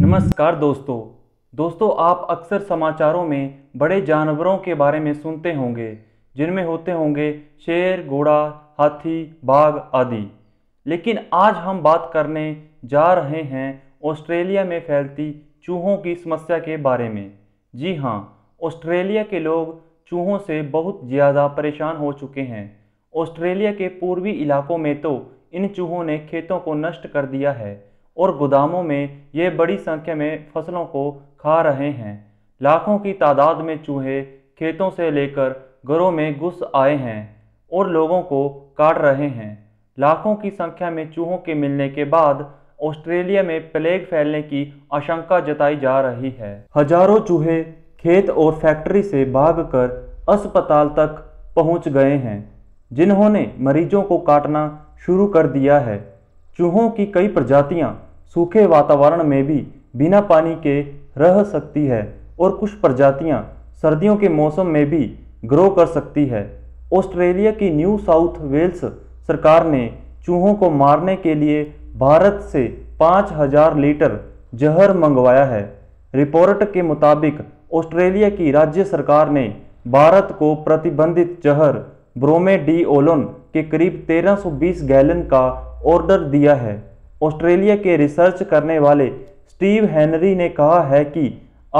नमस्कार दोस्तों दोस्तों आप अक्सर समाचारों में बड़े जानवरों के बारे में सुनते होंगे जिनमें होते होंगे शेर घोड़ा हाथी बाघ आदि लेकिन आज हम बात करने जा रहे हैं ऑस्ट्रेलिया में फैलती चूहों की समस्या के बारे में जी हाँ ऑस्ट्रेलिया के लोग चूहों से बहुत ज़्यादा परेशान हो चुके हैं ऑस्ट्रेलिया के पूर्वी इलाकों में तो इन चूहों ने खेतों को नष्ट कर दिया है और गोदामों में ये बड़ी संख्या में फसलों को खा रहे हैं लाखों की तादाद में चूहे खेतों से लेकर घरों में घुस आए हैं और लोगों को काट रहे हैं लाखों की संख्या में चूहों के मिलने के बाद ऑस्ट्रेलिया में प्लेग फैलने की आशंका जताई जा रही है हजारों चूहे खेत और फैक्ट्री से भागकर अस्पताल तक पहुंच गए हैं जिन्होंने मरीजों को काटना शुरू कर दिया है चूहों की कई प्रजातियां सूखे वातावरण में भी बिना पानी के रह सकती है और कुछ प्रजातियां सर्दियों के मौसम में भी ग्रो कर सकती है ऑस्ट्रेलिया की न्यू साउथ वेल्स सरकार ने चूहों को मारने के लिए भारत से 5000 लीटर जहर मंगवाया है रिपोर्ट के मुताबिक ऑस्ट्रेलिया की राज्य सरकार ने भारत को प्रतिबंधित जहर ब्रोमेडीओलोन के करीब 1320 गैलन का ऑर्डर दिया है ऑस्ट्रेलिया के रिसर्च करने वाले स्टीव हेनरी ने कहा है कि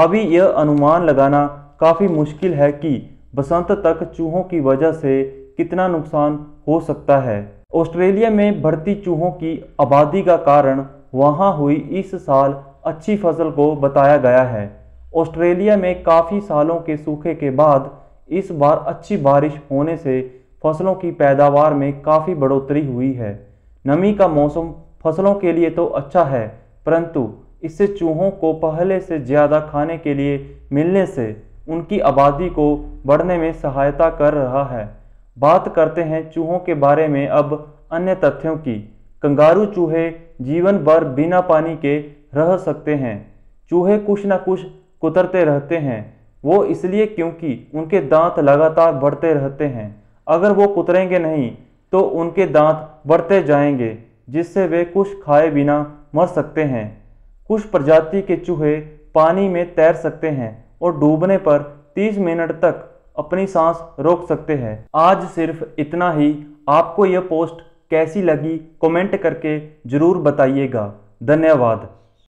अभी यह अनुमान लगाना काफ़ी मुश्किल है कि बसंत तक चूहों की वजह से कितना नुकसान हो सकता है ऑस्ट्रेलिया में बढ़ती चूहों की आबादी का कारण वहां हुई इस साल अच्छी फसल को बताया गया है ऑस्ट्रेलिया में काफ़ी सालों के सूखे के बाद इस बार अच्छी बारिश होने से फसलों की पैदावार में काफ़ी बढ़ोतरी हुई है नमी का मौसम फसलों के लिए तो अच्छा है परंतु इससे चूहों को पहले से ज़्यादा खाने के लिए मिलने से उनकी आबादी को बढ़ने में सहायता कर रहा है बात करते हैं चूहों के बारे में अब अन्य तथ्यों की कंगारू चूहे जीवन भर बिना पानी के रह सकते हैं चूहे कुछ ना कुछ कुतरते रहते हैं वो इसलिए क्योंकि उनके दांत लगातार बढ़ते रहते हैं अगर वो कुतरेंगे नहीं तो उनके दांत बढ़ते जाएंगे जिससे वे कुछ खाए बिना मर सकते हैं कुछ प्रजाति के चूहे पानी में तैर सकते हैं और डूबने पर 30 मिनट तक अपनी सांस रोक सकते हैं आज सिर्फ इतना ही आपको यह पोस्ट कैसी लगी कमेंट करके ज़रूर बताइएगा धन्यवाद